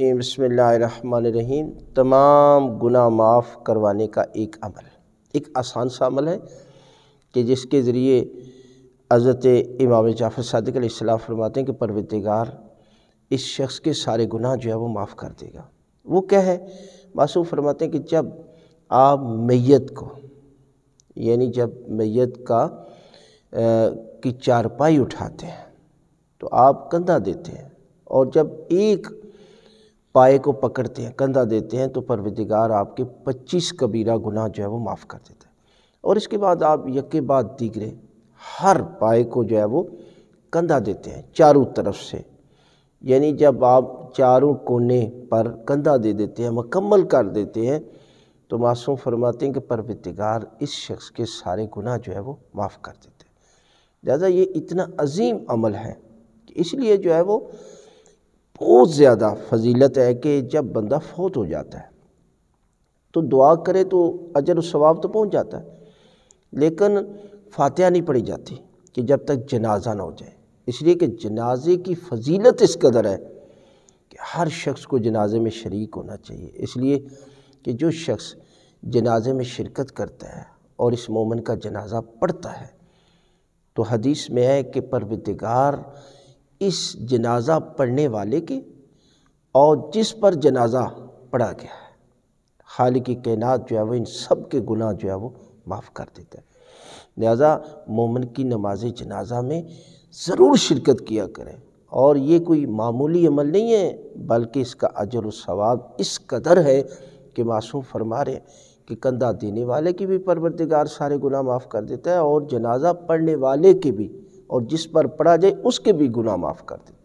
जी बसमीम तमाम गुना माफ़ करवाने का एक अमल एक आसान सा अमल है कि जिसके ज़रिए हज़रत इमाम जाफ़र सदक फरमाते हैं कि परवतगार इस शख्स के सारे गुनाह जो है वो माफ़ कर देगा वो क्या है मासूम फरमाते हैं कि जब आप मैत को यानी जब मैत का आ, की चारपाई उठाते हैं तो आप कंधा देते हैं और जब एक पाए को पकड़ते हैं कंधा देते हैं तो परवदिगार आपके 25 कबीरा गुनाह जो है वो माफ़ कर देता है और इसके बाद आप यके बाद दिगरे हर पाए को जो है वो कंधा देते हैं चारों तरफ से यानी जब आप चारों कोने पर कंधा दे देते हैं मकम्मल कर देते हैं तो मासूम फरमाते हैं कि परवदिगार इस शख्स के सारे गुनाह जो है वो माफ़ कर देते हैं लिहाजा ये इतना अजीम अमल है कि इसलिए जो है वो बहुत ज़्यादा फजीलत है कि जब बंदा फौत हो जाता है तो दुआ करे तो अजर सवाब तो पहुँच जाता है लेकिन फातिहा नहीं पढ़ी जाती कि जब तक जनाजा ना हो जाए इसलिए कि जनाजे की फजीलत इस कदर है कि हर शख्स को जनाजे में शरीक होना चाहिए इसलिए कि जो शख्स जनाजे में शिरकत करता है और इस मोमन का जनाजा पढ़ता है तो हदीस में है कि परवतगार इस जनाजा पढ़ने वाले की और जिस पर जनाजा पढ़ा गया है हाल की कैनात जो है वो इन सब के गुनाह जो है वो माफ़ कर देता है लिहाजा मोमन की नमाज जनाजा में ज़रूर शिरकत किया करें और ये कोई मामूली अमल नहीं है बल्कि इसका अजर सवाब इस कदर है कि मासूम फरमा रहे कि कंधा देने वाले की भी परवरदिगार सारे गुनाह माफ़ कर देता है और जनाजा पढ़ने वाले के भी और जिस पर पड़ा जाए उसके भी गुना माफ़ कर देता